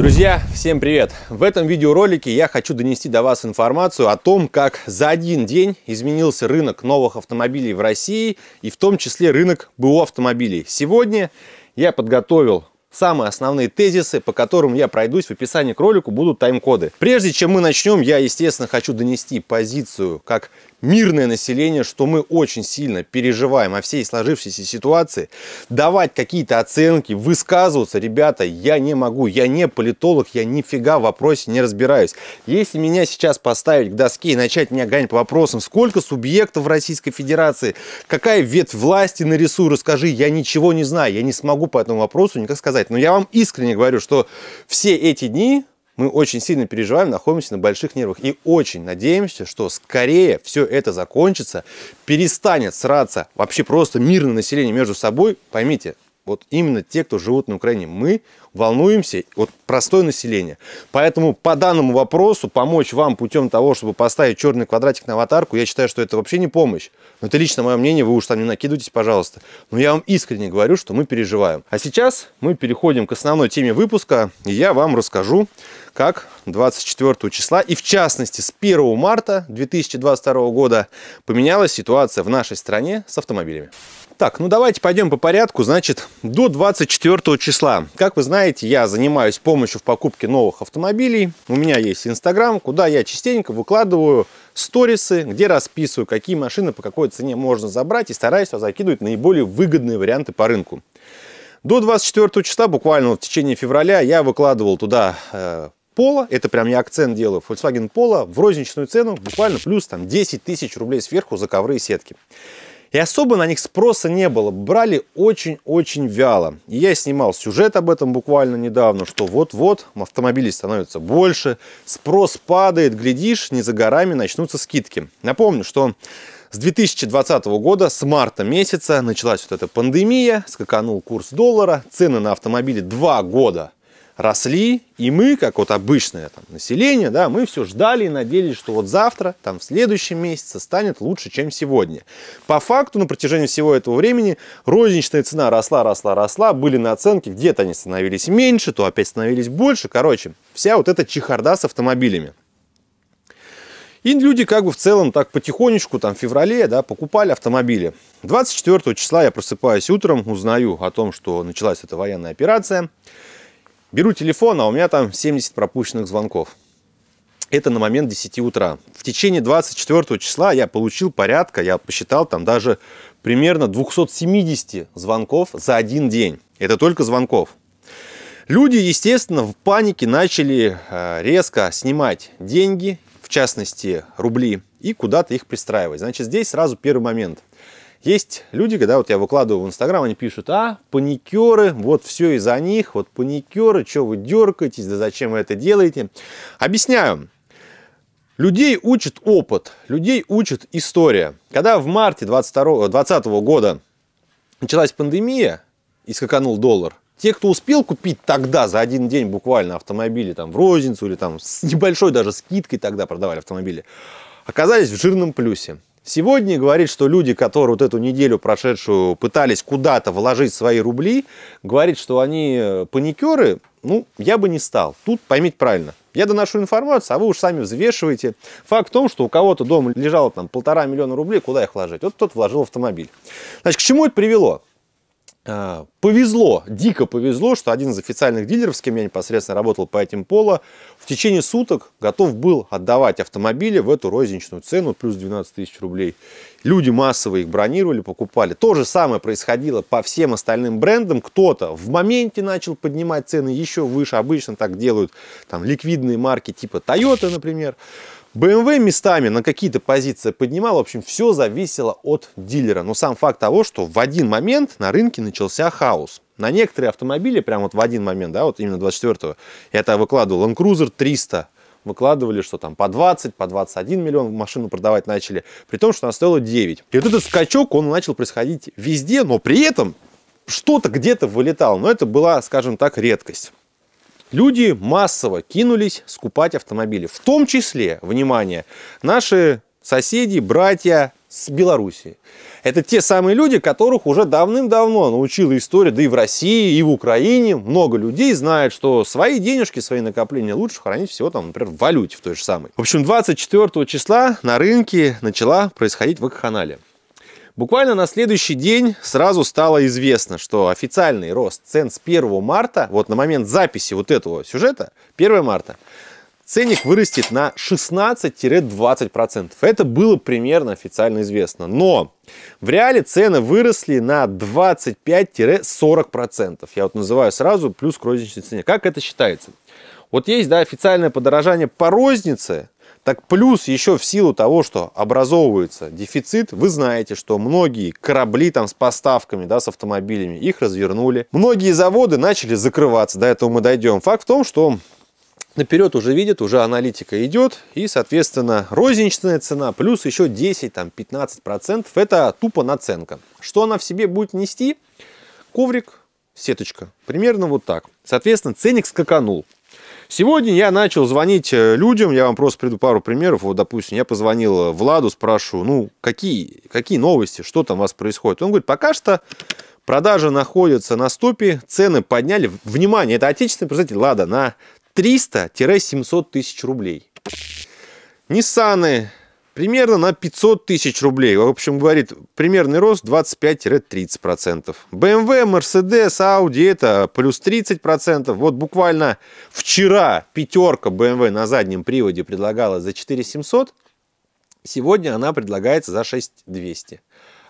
Друзья, всем привет! В этом видеоролике я хочу донести до вас информацию о том, как за один день изменился рынок новых автомобилей в России и в том числе рынок БУ автомобилей. Сегодня я подготовил самые основные тезисы, по которым я пройдусь. В описании к ролику будут тайм-коды. Прежде чем мы начнем, я, естественно, хочу донести позицию как мирное население, что мы очень сильно переживаем о всей сложившейся ситуации, давать какие-то оценки, высказываться, ребята, я не могу, я не политолог, я нифига в вопросе не разбираюсь. Если меня сейчас поставить к доске и начать меня гонять по вопросам, сколько субъектов в Российской Федерации, какая ветвь власти нарисую, расскажи, я ничего не знаю, я не смогу по этому вопросу никак сказать. Но я вам искренне говорю, что все эти дни мы очень сильно переживаем, находимся на больших нервах и очень надеемся, что скорее все это закончится, перестанет сраться вообще просто мирное население между собой. Поймите, вот именно те, кто живут на Украине. Мы волнуемся, вот простое население. Поэтому по данному вопросу помочь вам путем того, чтобы поставить черный квадратик на аватарку, я считаю, что это вообще не помощь. Но это лично мое мнение, вы уж там не накидывайтесь, пожалуйста. Но я вам искренне говорю, что мы переживаем. А сейчас мы переходим к основной теме выпуска, и я вам расскажу, как 24 числа и в частности с 1 марта 2022 года поменялась ситуация в нашей стране с автомобилями. Так, ну давайте пойдем по порядку. Значит, до 24 числа. Как вы знаете, я занимаюсь помощью в покупке новых автомобилей. У меня есть Инстаграм, куда я частенько выкладываю сторисы, где расписываю, какие машины по какой цене можно забрать и стараюсь закидывать наиболее выгодные варианты по рынку. До 24 числа, буквально в течение февраля, я выкладывал туда э, это прям я акцент делаю, Volkswagen Пола в розничную цену, буквально плюс там 10 тысяч рублей сверху за ковры и сетки. И особо на них спроса не было, брали очень-очень вяло. И я снимал сюжет об этом буквально недавно, что вот-вот автомобилей становится больше, спрос падает, глядишь, не за горами начнутся скидки. Напомню, что с 2020 года, с марта месяца, началась вот эта пандемия, скаканул курс доллара, цены на автомобили два года росли, и мы, как вот обычное там, население, да, мы все ждали и надеялись, что вот завтра, там, в следующем месяце станет лучше, чем сегодня. По факту, на протяжении всего этого времени розничная цена росла, росла, росла, были наценки, где-то они становились меньше, то опять становились больше, короче, вся вот эта чехарда с автомобилями. И люди как бы в целом так потихонечку, там в феврале, да, покупали автомобили. 24 числа я просыпаюсь утром, узнаю о том, что началась эта военная операция. Беру телефон, а у меня там 70 пропущенных звонков. Это на момент 10 утра. В течение 24 числа я получил порядка, я посчитал там даже примерно 270 звонков за один день. Это только звонков. Люди, естественно, в панике начали э, резко снимать деньги, в частности рубли, и куда-то их пристраивать. Значит, здесь сразу первый момент – есть люди, когда вот я выкладываю в Инстаграм, они пишут, а, паникеры, вот все из-за них, вот паникеры, что вы дергаетесь, да зачем вы это делаете? Объясняю. Людей учит опыт, людей учит история. Когда в марте 22, 2020 э, года началась пандемия и скаканул доллар, те, кто успел купить тогда за один день буквально автомобили там в розницу или там с небольшой даже скидкой тогда продавали автомобили, оказались в жирном плюсе. Сегодня говорит, что люди, которые вот эту неделю прошедшую пытались куда-то вложить свои рубли, говорит, что они э, паникеры, ну, я бы не стал. Тут поймите правильно. Я доношу информацию, а вы уж сами взвешиваете. Факт в том, что у кого-то дома лежало там полтора миллиона рублей, куда их вложить? Вот тот вложил автомобиль. Значит, к чему это привело? Э, повезло, дико повезло, что один из официальных дилеров, с кем я непосредственно работал по этим поло, в течение суток готов был отдавать автомобили в эту розничную цену, плюс 12 тысяч рублей. Люди массово их бронировали, покупали. То же самое происходило по всем остальным брендам. Кто-то в моменте начал поднимать цены еще выше. Обычно так делают там ликвидные марки типа Toyota, например. BMW местами на какие-то позиции поднимал, в общем, все зависело от дилера. Но сам факт того, что в один момент на рынке начался хаос. На некоторые автомобили, прямо вот в один момент, да, вот именно 24-го, я тогда выкладывал Land Cruiser 300, выкладывали, что там по 20, по 21 миллион машину продавать начали, при том, что она стоила 9. И вот этот скачок, он начал происходить везде, но при этом что-то где-то вылетало, но это была, скажем так, редкость. Люди массово кинулись скупать автомобили. В том числе, внимание, наши соседи, братья с Белоруссии. Это те самые люди, которых уже давным-давно научила история, да и в России, и в Украине. Много людей знают, что свои денежки, свои накопления лучше хранить всего, там, например, в валюте в той же самой. В общем, 24 числа на рынке начала происходить вакханалия. Буквально на следующий день сразу стало известно, что официальный рост цен с 1 марта, вот на момент записи вот этого сюжета, 1 марта, ценник вырастет на 16-20%. Это было примерно официально известно. Но в реале цены выросли на 25-40%. Я вот называю сразу плюс к розничной цене. Как это считается? Вот есть да, официальное подорожание по рознице, так плюс еще в силу того, что образовывается дефицит, вы знаете, что многие корабли там с поставками, да, с автомобилями, их развернули. Многие заводы начали закрываться, до этого мы дойдем. Факт в том, что наперед уже видят, уже аналитика идет, и, соответственно, розничная цена плюс еще 10-15% это тупо наценка. Что она в себе будет нести? Коврик, сеточка. Примерно вот так. Соответственно, ценник скаканул. Сегодня я начал звонить э, людям, я вам просто приду пару примеров. Вот, допустим, я позвонил э, Владу, спрашиваю, ну, какие, какие новости, что там у вас происходит? Он говорит, пока что продажи находятся на стопе, цены подняли, внимание, это отечественный производитель, Лада, на 300-700 тысяч рублей. Ниссаны, примерно на 500 тысяч рублей. В общем, говорит, примерный рост 25-30%. BMW, Mercedes, Audi это плюс 30%. Вот буквально вчера пятерка BMW на заднем приводе предлагала за 4700. Сегодня она предлагается за 6200.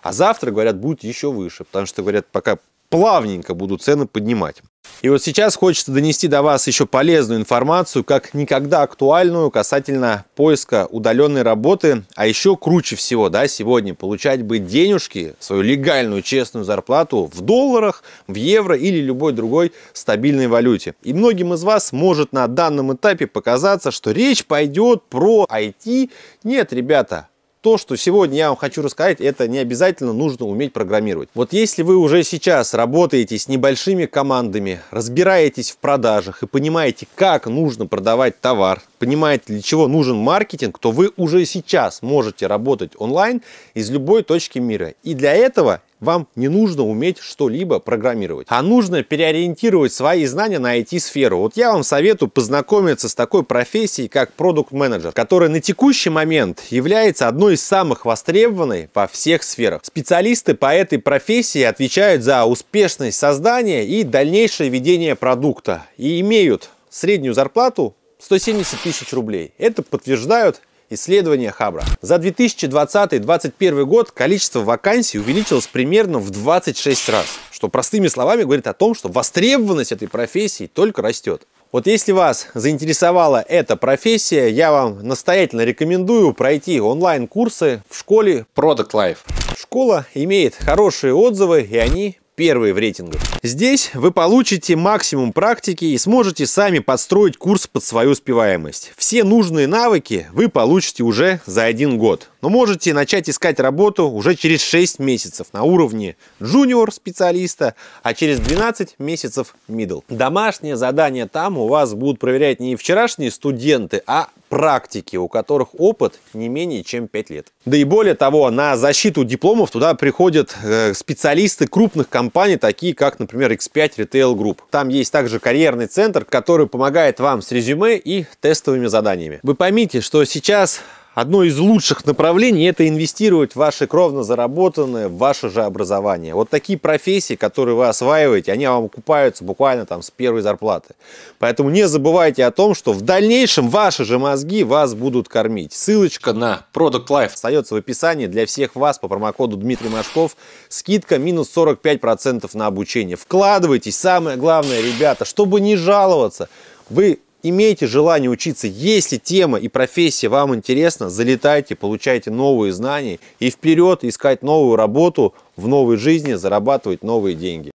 А завтра, говорят, будет еще выше, потому что, говорят, пока плавненько будут цены поднимать. И вот сейчас хочется донести до вас еще полезную информацию, как никогда актуальную касательно поиска удаленной работы. А еще круче всего, да, сегодня получать бы денежки, свою легальную честную зарплату в долларах, в евро или любой другой стабильной валюте. И многим из вас может на данном этапе показаться, что речь пойдет про IT. Нет, ребята, то, что сегодня я вам хочу рассказать, это не обязательно нужно уметь программировать. Вот если вы уже сейчас работаете с небольшими командами, разбираетесь в продажах и понимаете, как нужно продавать товар, понимаете, для чего нужен маркетинг, то вы уже сейчас можете работать онлайн из любой точки мира. И для этого вам не нужно уметь что-либо программировать, а нужно переориентировать свои знания на IT-сферу. Вот я вам советую познакомиться с такой профессией, как продукт-менеджер, которая на текущий момент является одной из самых востребованной во всех сферах. Специалисты по этой профессии отвечают за успешность создания и дальнейшее ведение продукта и имеют среднюю зарплату 170 тысяч рублей. Это подтверждают Исследование Хабра. За 2020-2021 год количество вакансий увеличилось примерно в 26 раз, что простыми словами говорит о том, что востребованность этой профессии только растет. Вот если вас заинтересовала эта профессия, я вам настоятельно рекомендую пройти онлайн-курсы в школе Product Life. Школа имеет хорошие отзывы и они первые в рейтингах. Здесь вы получите максимум практики и сможете сами подстроить курс под свою успеваемость. Все нужные навыки вы получите уже за один год. Но можете начать искать работу уже через 6 месяцев на уровне джуниор-специалиста, а через 12 месяцев middle. Домашнее задание там у вас будут проверять не вчерашние студенты, а практики, у которых опыт не менее чем 5 лет. Да и более того, на защиту дипломов туда приходят э, специалисты крупных компаний, такие как, например, X5 Retail Group. Там есть также карьерный центр, который помогает вам с резюме и тестовыми заданиями. Вы поймите, что сейчас одно из лучших направлений – это инвестировать в ваше кровно заработанное, в ваше же образование. Вот такие профессии, которые вы осваиваете, они вам окупаются буквально там с первой зарплаты. Поэтому не забывайте о том, что в дальнейшем ваши же мозги вас будут кормить. Ссылочка на Product Life остается в описании для всех вас по промокоду Дмитрий Машков. Скидка минус 45% на обучение. Вкладывайтесь. Самое главное, ребята, чтобы не жаловаться, вы имейте желание учиться. Если тема и профессия вам интересна, залетайте, получайте новые знания и вперед искать новую работу в новой жизни, зарабатывать новые деньги.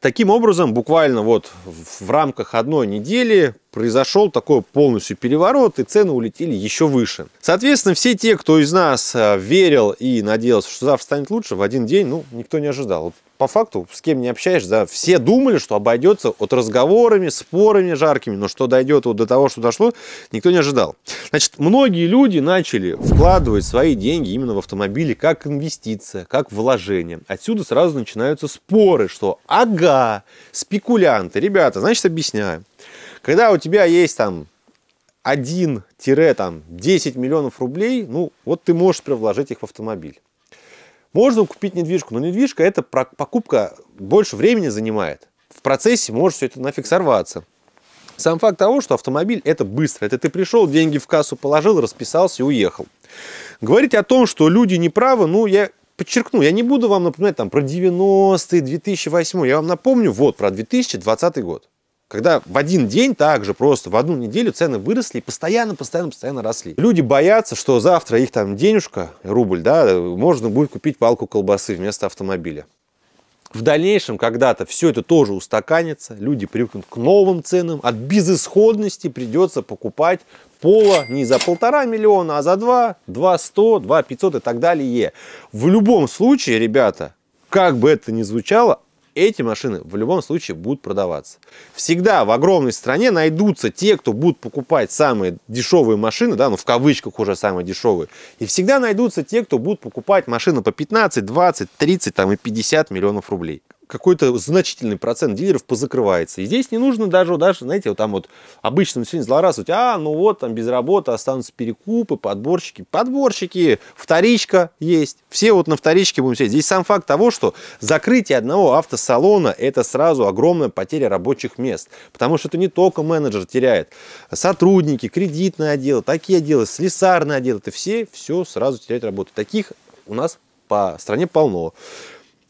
Таким образом, буквально вот в рамках одной недели произошел такой полностью переворот, и цены улетели еще выше. Соответственно, все те, кто из нас э, верил и надеялся, что завтра станет лучше, в один день, ну, никто не ожидал. Вот по факту, с кем не общаешься, да, все думали, что обойдется от разговорами, спорами жаркими, но что дойдет вот до того, что дошло, никто не ожидал. Значит, многие люди начали вкладывать свои деньги именно в автомобили как инвестиция, как вложение. Отсюда сразу начинаются споры, что ага, спекулянты, ребята, значит, объясняю. Когда у тебя есть там 1-10 миллионов рублей, ну вот ты можешь вложить их в автомобиль. Можно купить недвижку, но недвижка это покупка больше времени занимает. В процессе может все это нафиг сорваться. Сам факт того, что автомобиль это быстро. Это ты пришел, деньги в кассу положил, расписался и уехал. Говорить о том, что люди не правы, ну, я подчеркну, я не буду вам напоминать там про 90-е, 2008 я вам напомню вот про 2020 год. Когда в один день также просто в одну неделю цены выросли и постоянно, постоянно, постоянно росли. Люди боятся, что завтра их там денежка, рубль, да, можно будет купить палку колбасы вместо автомобиля. В дальнейшем когда-то все это тоже устаканится, люди привыкнут к новым ценам, от безысходности придется покупать пола не за полтора миллиона, а за два, два сто, два пятьсот и так далее. В любом случае, ребята, как бы это ни звучало, эти машины в любом случае будут продаваться. Всегда в огромной стране найдутся те, кто будут покупать самые дешевые машины, да, ну в кавычках уже самые дешевые, и всегда найдутся те, кто будут покупать машины по 15, 20, 30 там, и 50 миллионов рублей какой-то значительный процент дилеров позакрывается. И здесь не нужно даже, даже знаете, вот там вот обычно сегодня злорадствовать, а, ну вот, там без работы останутся перекупы, подборщики. Подборщики, вторичка есть. Все вот на вторичке будем сидеть. Здесь сам факт того, что закрытие одного автосалона – это сразу огромная потеря рабочих мест. Потому что это не только менеджер теряет. Сотрудники, кредитные отдел, такие отделы, слесарные отделы. Это все, все сразу теряют работу. Таких у нас по стране полно.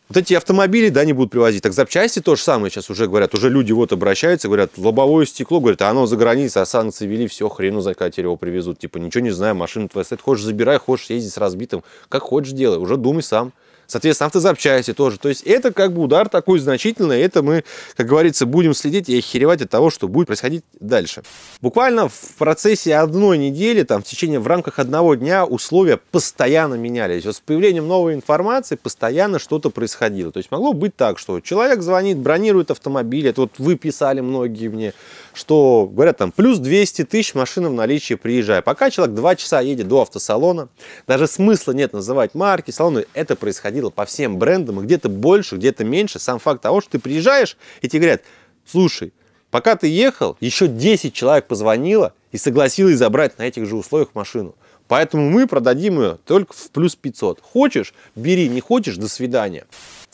Вот эти автомобили, да, не будут привозить. Так запчасти то же самое сейчас уже говорят. Уже люди вот обращаются, говорят, лобовое стекло, говорят, а оно за границей, а санкции вели, все, хрену закатили, его привезут. Типа, ничего не знаю, машина твоя стоит, хочешь забирай, хочешь ездить с разбитым. Как хочешь делай, уже думай сам. Соответственно, автозапчасти тоже. То есть это как бы удар такой значительный. Это мы, как говорится, будем следить и охеревать от того, что будет происходить дальше. Буквально в процессе одной недели, там, в течение, в рамках одного дня условия постоянно менялись. Вот с появлением новой информации постоянно что-то происходило. То есть могло быть так, что человек звонит, бронирует автомобиль. Это вот вы писали многие мне что говорят там плюс 200 тысяч машин в наличии, приезжай. Пока человек 2 часа едет до автосалона, даже смысла нет называть марки, салоны, это происходило по всем брендам, и где-то больше, где-то меньше. Сам факт того, что ты приезжаешь, и тебе говорят, слушай, пока ты ехал, еще 10 человек позвонило и согласилось забрать на этих же условиях машину. Поэтому мы продадим ее только в плюс 500. Хочешь, бери, не хочешь, до свидания.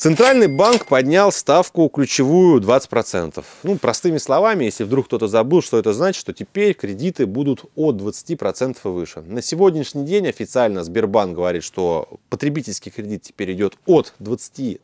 Центральный банк поднял ставку ключевую 20%. Ну, простыми словами, если вдруг кто-то забыл, что это значит, то теперь кредиты будут от 20% и выше. На сегодняшний день официально Сбербанк говорит, что потребительский кредит теперь идет от 22%,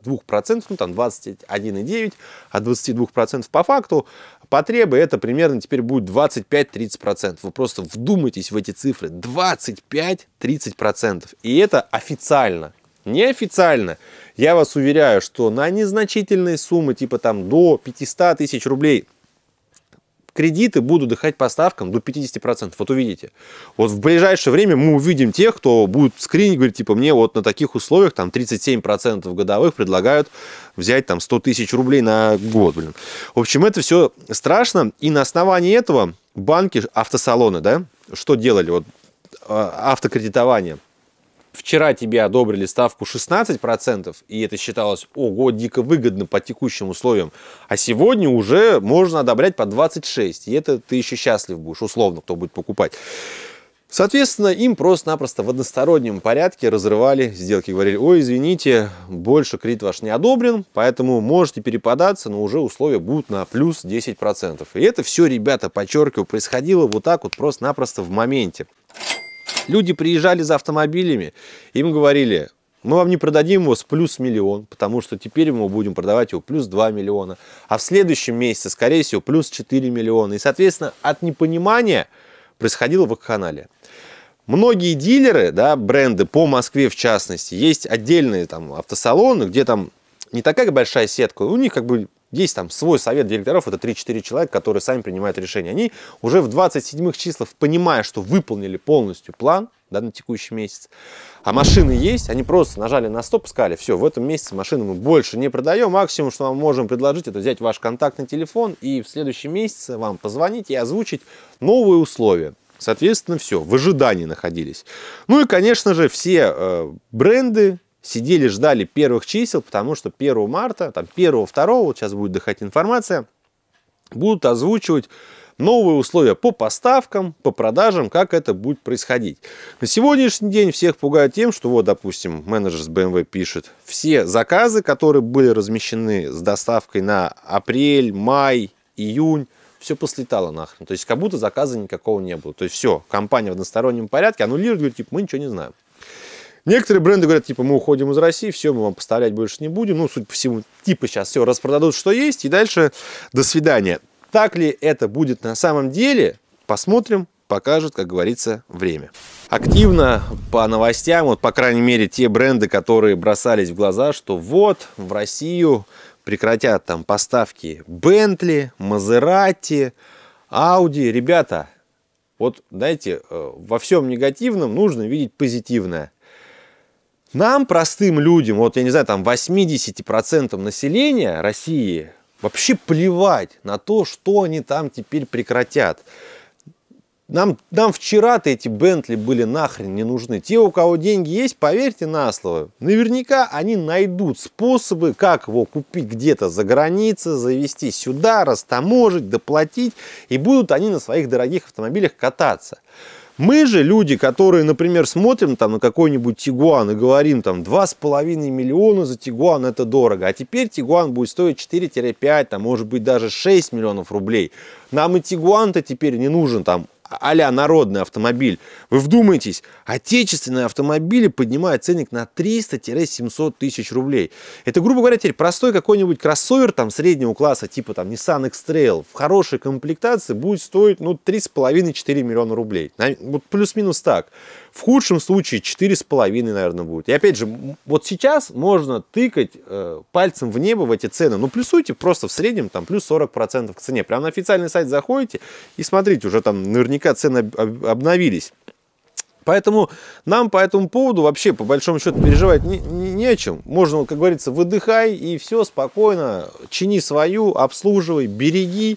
ну там 21,9, а 22% по факту. Потребы это примерно теперь будет 25-30%. Вы просто вдумайтесь в эти цифры. 25-30%. И это официально. Неофициально я вас уверяю, что на незначительные суммы, типа там до 500 тысяч рублей, кредиты будут дыхать по ставкам до 50%. Вот увидите. Вот в ближайшее время мы увидим тех, кто будет скринить, говорит, типа, мне вот на таких условиях там 37% годовых предлагают взять там 100 тысяч рублей на год, блин. В общем, это все страшно. И на основании этого банки, автосалоны, да, что делали? Вот а, автокредитование – вчера тебе одобрили ставку 16%, и это считалось, ого, дико выгодно по текущим условиям, а сегодня уже можно одобрять по 26%, и это ты еще счастлив будешь, условно, кто будет покупать. Соответственно, им просто-напросто в одностороннем порядке разрывали сделки. Говорили, ой, извините, больше кредит ваш не одобрен, поэтому можете перепадаться, но уже условия будут на плюс 10%. И это все, ребята, подчеркиваю, происходило вот так вот просто-напросто в моменте. Люди приезжали за автомобилями, им говорили, мы вам не продадим его с плюс миллион, потому что теперь мы будем продавать его плюс 2 миллиона, а в следующем месяце, скорее всего, плюс 4 миллиона. И, соответственно, от непонимания происходило в канале. Многие дилеры, да, бренды по Москве в частности, есть отдельные там автосалоны, где там не такая большая сетка, у них как бы есть там свой совет директоров, это 3-4 человека, которые сами принимают решения. Они уже в 27-х числах, понимая, что выполнили полностью план да, на текущий месяц, а машины есть, они просто нажали на стоп, сказали, все, в этом месяце машины мы больше не продаем, максимум, что мы можем предложить, это взять ваш контактный телефон и в следующем месяце вам позвонить и озвучить новые условия. Соответственно, все, в ожидании находились. Ну и, конечно же, все э, бренды, сидели, ждали первых чисел, потому что 1 марта, там 1, 2, вот сейчас будет доходить информация, будут озвучивать новые условия по поставкам, по продажам, как это будет происходить. На сегодняшний день всех пугают тем, что вот, допустим, менеджер с BMW эм пишет, все заказы, которые были размещены с доставкой на апрель, май, июнь, все послетало нахрен. То есть как будто заказа никакого не было. То есть все, компания в одностороннем порядке аннулирует, говорит, типа, мы ничего не знаем. Некоторые бренды говорят, типа, мы уходим из России, все, мы вам поставлять больше не будем. Ну, судя по всему, типа сейчас все распродадут, что есть, и дальше до свидания. Так ли это будет на самом деле? Посмотрим, покажет, как говорится, время. Активно по новостям, вот по крайней мере те бренды, которые бросались в глаза, что вот в Россию прекратят там поставки Бентли, Мазерати, Ауди. Ребята, вот знаете, э, во всем негативном нужно видеть позитивное. Нам, простым людям, вот я не знаю, там 80% населения России вообще плевать на то, что они там теперь прекратят. Нам, нам вчера-то эти Бентли были нахрен не нужны. Те, у кого деньги есть, поверьте на слово, наверняка они найдут способы, как его купить где-то за границей, завести сюда, растаможить, доплатить, и будут они на своих дорогих автомобилях кататься. Мы же люди, которые, например, смотрим там на какой-нибудь Тигуан и говорим там 2,5 миллиона за Тигуан это дорого, а теперь Тигуан будет стоить 4-5, там может быть даже 6 миллионов рублей. Нам и Тигуан-то теперь не нужен там а народный автомобиль. Вы вдумайтесь, отечественные автомобили поднимают ценник на 300-700 тысяч рублей. Это, грубо говоря, теперь простой какой-нибудь кроссовер там среднего класса, типа там Nissan X-Trail, в хорошей комплектации будет стоить ну 3,5-4 миллиона рублей. Вот плюс-минус так. В худшем случае 4,5, наверное, будет. И опять же, вот сейчас можно тыкать э, пальцем в небо в эти цены. Ну, плюсуйте просто в среднем там плюс 40% к цене. Прямо на официальный сайт заходите и смотрите, уже там наверняка цены об обновились. Поэтому нам по этому поводу вообще, по большому счету, переживать не, не о чем. Можно, как говорится, выдыхай и все, спокойно, чини свою, обслуживай, береги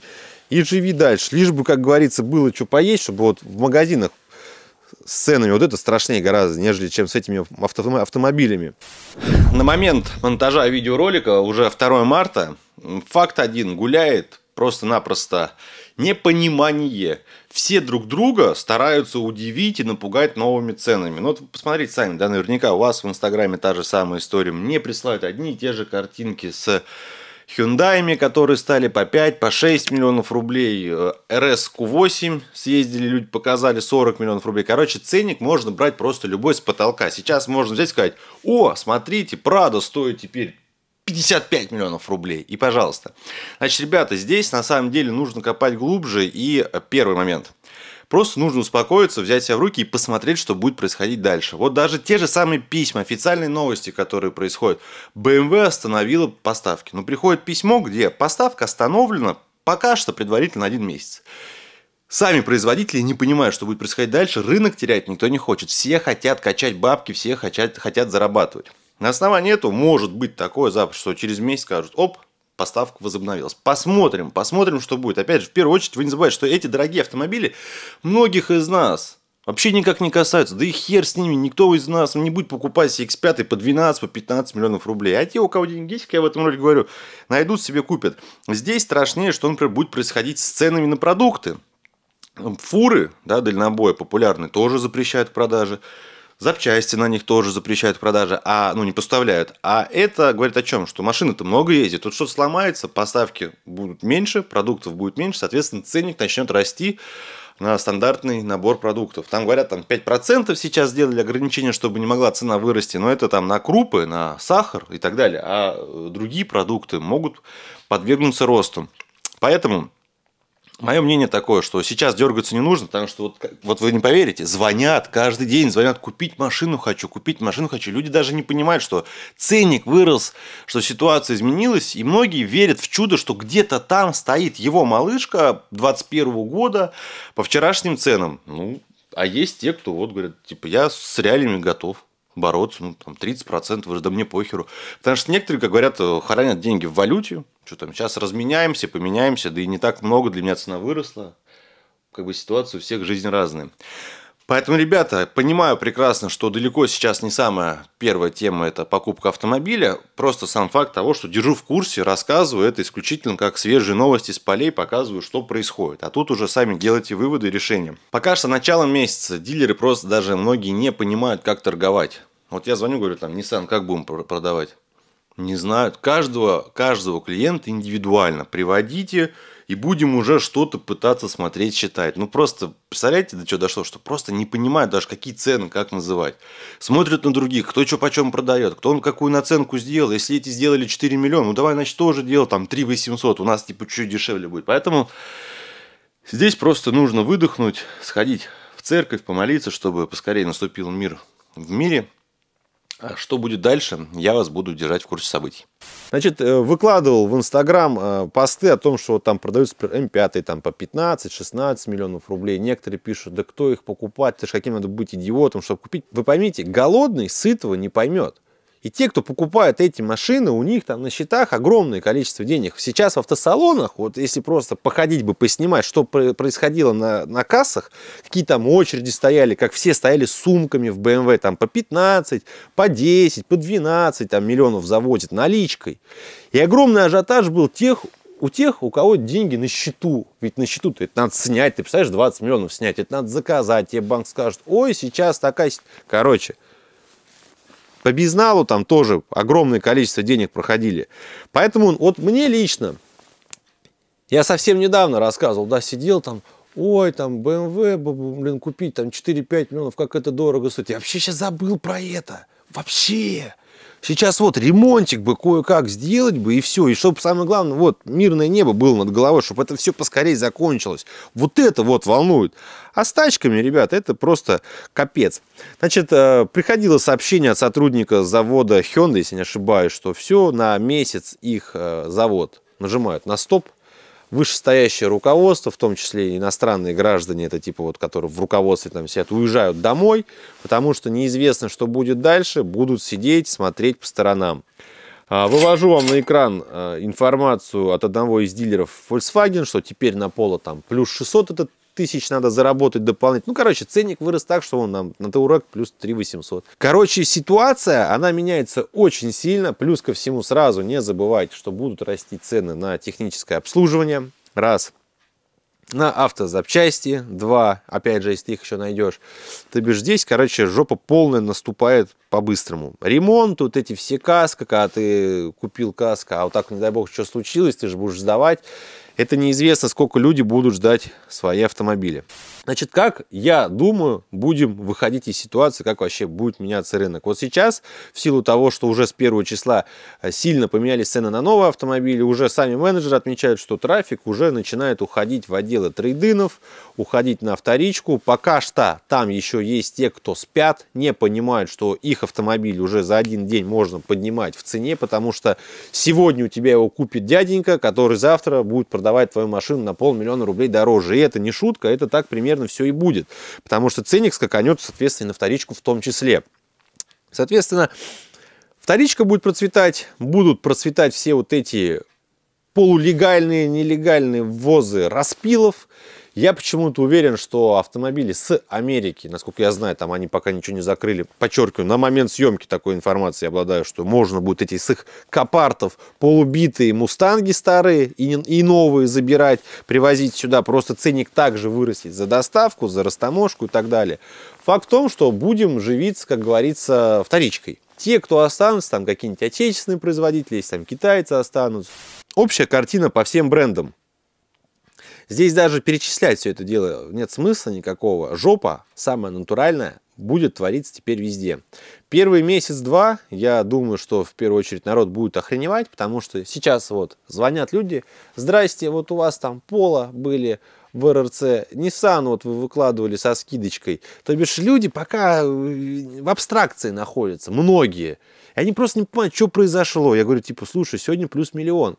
и живи дальше. Лишь бы, как говорится, было что поесть, чтобы вот в магазинах сценами. Вот это страшнее гораздо, нежели чем с этими авто автомобилями. На момент монтажа видеоролика, уже 2 марта, факт один, гуляет просто-напросто непонимание. Все друг друга стараются удивить и напугать новыми ценами. Ну, вот посмотрите сами, да, наверняка у вас в Инстаграме та же самая история. Мне присылают одни и те же картинки с Hyundai, которые стали по 5, по 6 миллионов рублей. Э, RS Q8 съездили, люди показали 40 миллионов рублей. Короче, ценник можно брать просто любой с потолка. Сейчас можно взять и сказать, о, смотрите, Prado стоит теперь 55 миллионов рублей. И пожалуйста. Значит, ребята, здесь на самом деле нужно копать глубже. И э, первый момент – Просто нужно успокоиться, взять себя в руки и посмотреть, что будет происходить дальше. Вот даже те же самые письма, официальные новости, которые происходят. BMW остановила поставки. Но ну, приходит письмо, где поставка остановлена пока что предварительно один месяц. Сами производители не понимают, что будет происходить дальше, рынок терять никто не хочет. Все хотят качать бабки, все хотят, хотят зарабатывать. На основании этого может быть такое завтра, что через месяц скажут, оп, поставка возобновилась. Посмотрим, посмотрим, что будет. Опять же, в первую очередь, вы не забывайте, что эти дорогие автомобили многих из нас вообще никак не касаются. Да и хер с ними, никто из нас не будет покупать X5 по 12, по 15 миллионов рублей. А те, у кого деньги есть, как я в этом ролике говорю, найдут себе, купят. Здесь страшнее, что, например, будет происходить с ценами на продукты. Фуры, да, дальнобоя популярные, тоже запрещают продажи запчасти на них тоже запрещают продажи, а, ну, не поставляют. А это говорит о чем? Что машины-то много ездит, тут что-то сломается, поставки будут меньше, продуктов будет меньше, соответственно, ценник начнет расти на стандартный набор продуктов. Там говорят, там 5% сейчас сделали ограничения, чтобы не могла цена вырасти, но это там на крупы, на сахар и так далее, а другие продукты могут подвергнуться росту. Поэтому Мое мнение такое, что сейчас дергаться не нужно, потому что вот, вот вы не поверите, звонят каждый день, звонят, купить машину хочу, купить машину хочу. Люди даже не понимают, что ценник вырос, что ситуация изменилась, и многие верят в чудо, что где-то там стоит его малышка 21 года по вчерашним ценам. Ну, а есть те, кто вот говорят, типа, я с реалиями готов бороться, ну, там, 30%, вы же, да мне похеру. Потому что некоторые, как говорят, э, хоронят деньги в валюте, что там, сейчас разменяемся, поменяемся, да и не так много, для меня цена выросла. Как бы ситуация у всех жизнь разная. Поэтому, ребята, понимаю прекрасно, что далеко сейчас не самая первая тема – это покупка автомобиля. Просто сам факт того, что держу в курсе, рассказываю это исключительно как свежие новости с полей, показываю, что происходит. А тут уже сами делайте выводы и решения. Пока что начало месяца дилеры просто даже многие не понимают, как торговать. Вот я звоню, говорю, там, Nissan, как будем продавать? Не знают. Каждого, каждого клиента индивидуально. Приводите, и будем уже что-то пытаться смотреть, читать. Ну просто, представляете, до чего дошло, что просто не понимают даже, какие цены, как называть. Смотрят на других, кто что почем продает, кто он какую наценку сделал. Если эти сделали 4 миллиона, ну давай, значит, тоже делал там 3 800, у нас типа чуть дешевле будет. Поэтому здесь просто нужно выдохнуть, сходить в церковь, помолиться, чтобы поскорее наступил мир в мире – а что будет дальше, я вас буду держать в курсе событий. Значит, э, выкладывал в Инстаграм э, посты о том, что там продаются М5 там, по 15-16 миллионов рублей. Некоторые пишут, да кто их покупать, ты же каким надо быть идиотом, чтобы купить. Вы поймите, голодный сытого не поймет. И те, кто покупают эти машины, у них там на счетах огромное количество денег. Сейчас в автосалонах, вот если просто походить бы, поснимать, что происходило на, на кассах, какие там очереди стояли, как все стояли с сумками в BMW, эм там по 15, по 10, по 12 там, миллионов заводят наличкой. И огромный ажиотаж был тех, у тех, у кого деньги на счету. Ведь на счету это надо снять, ты представляешь, 20 миллионов снять, это надо заказать, тебе банк скажет, ой, сейчас такая... Короче, по безналу там тоже огромное количество денег проходили. Поэтому вот мне лично, я совсем недавно рассказывал, да, сидел там, ой, там, BMW, блин, купить там 4-5 миллионов, как это дорого стоит. Я вообще сейчас забыл про это. Вообще. Сейчас вот ремонтик бы кое-как сделать бы, и все. И чтобы самое главное, вот, мирное небо было над головой, чтобы это все поскорее закончилось. Вот это вот волнует. А с тачками, ребят, это просто капец. Значит, э, приходило сообщение от сотрудника завода Hyundai, если не ошибаюсь, что все, на месяц их э, завод нажимают на стоп, вышестоящее руководство, в том числе иностранные граждане, это типа вот, которые в руководстве там сидят, уезжают домой, потому что неизвестно, что будет дальше, будут сидеть, смотреть по сторонам. А, вывожу вам на экран а, информацию от одного из дилеров Volkswagen, что теперь на поло там плюс 600 этот тысяч надо заработать дополнительно. Ну, короче, ценник вырос так, что он нам на Таурак плюс 3 800. Короче, ситуация, она меняется очень сильно. Плюс ко всему сразу не забывайте, что будут расти цены на техническое обслуживание. Раз. На автозапчасти. Два. Опять же, если ты их еще найдешь. Ты бишь здесь, короче, жопа полная наступает по-быстрому. Ремонт, вот эти все каска, когда ты купил каска, а вот так, не дай бог, что случилось, ты же будешь сдавать это неизвестно, сколько люди будут ждать свои автомобили. Значит, как я думаю, будем выходить из ситуации, как вообще будет меняться рынок. Вот сейчас, в силу того, что уже с первого числа э, сильно поменялись цены на новые автомобили, уже сами менеджеры отмечают, что трафик уже начинает уходить в отделы трейдинов, уходить на вторичку. Пока что там еще есть те, кто спят, не понимают, что их автомобиль уже за один день можно поднимать в цене, потому что сегодня у тебя его купит дяденька, который завтра будет продавать продавать твою машину на полмиллиона рублей дороже. И это не шутка, это так примерно все и будет. Потому что ценник скаканет, соответственно, на вторичку в том числе. Соответственно, вторичка будет процветать, будут процветать все вот эти полулегальные, нелегальные ввозы распилов – я почему-то уверен, что автомобили с Америки, насколько я знаю, там они пока ничего не закрыли. Подчеркиваю, на момент съемки такой информации я обладаю, что можно будет эти с их копартов полубитые мустанги старые и, и новые забирать, привозить сюда. Просто ценник также вырастет за доставку, за растаможку и так далее. Факт в том, что будем живиться, как говорится, вторичкой. Те, кто останутся, там какие-нибудь отечественные производители, если там китайцы останутся. Общая картина по всем брендам. Здесь даже перечислять все это дело нет смысла никакого. Жопа, самая натуральная, будет твориться теперь везде. Первый месяц-два, я думаю, что в первую очередь народ будет охреневать, потому что сейчас вот звонят люди, здрасте, вот у вас там пола были в РРЦ, Nissan вот вы выкладывали со скидочкой. То бишь люди пока э, в абстракции находятся, многие. И они просто не понимают, что произошло. Я говорю, типа, слушай, сегодня плюс миллион.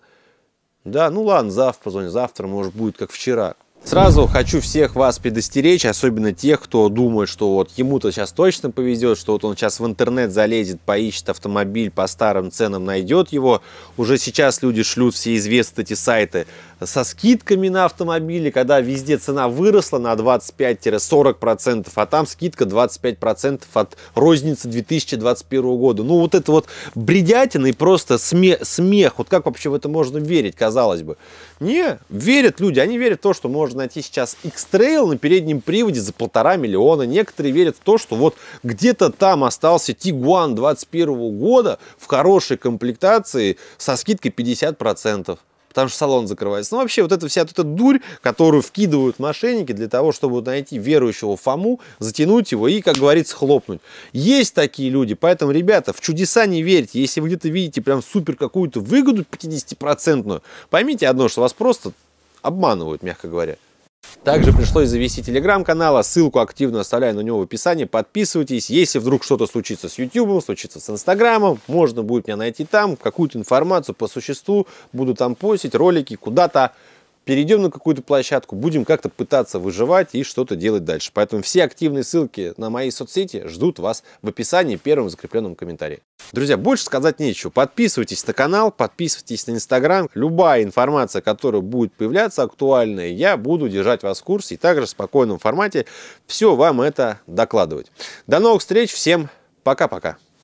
Да, ну ладно, завтра позвоню, завтра, может, будет как вчера. Сразу хочу всех вас предостеречь, особенно тех, кто думает, что вот ему-то сейчас точно повезет, что вот он сейчас в интернет залезет, поищет автомобиль по старым ценам, найдет его. Уже сейчас люди шлют все известные эти сайты со скидками на автомобили, когда везде цена выросла на 25-40%, а там скидка 25% от розницы 2021 года. Ну вот это вот бредятина и просто смех, смех. Вот как вообще в это можно верить, казалось бы. Не, верят люди, они верят в то, что можно найти сейчас X-Trail на переднем приводе за полтора миллиона. Некоторые верят в то, что вот где-то там остался Tiguan 21 года в хорошей комплектации со скидкой 50% потому что салон закрывается. Ну, вообще, вот эта вся вот эта дурь, которую вкидывают мошенники для того, чтобы найти верующего Фому, затянуть его и, как говорится, хлопнуть. Есть такие люди, поэтому, ребята, в чудеса не верьте. Если вы где-то видите прям супер какую-то выгоду 50-процентную, поймите одно, что вас просто обманывают, мягко говоря. Также пришлось завести телеграм-канал, ссылку активно оставляю на него в описании, подписывайтесь. Если вдруг что-то случится с YouTube, случится с Инстаграмом, можно будет меня найти там, какую-то информацию по существу буду там постить, ролики куда-то перейдем на какую-то площадку, будем как-то пытаться выживать и что-то делать дальше. Поэтому все активные ссылки на мои соцсети ждут вас в описании первом закрепленном комментарии. Друзья, больше сказать нечего. Подписывайтесь на канал, подписывайтесь на Инстаграм. Любая информация, которая будет появляться актуальная, я буду держать вас в курсе и также в спокойном формате все вам это докладывать. До новых встреч, всем пока-пока.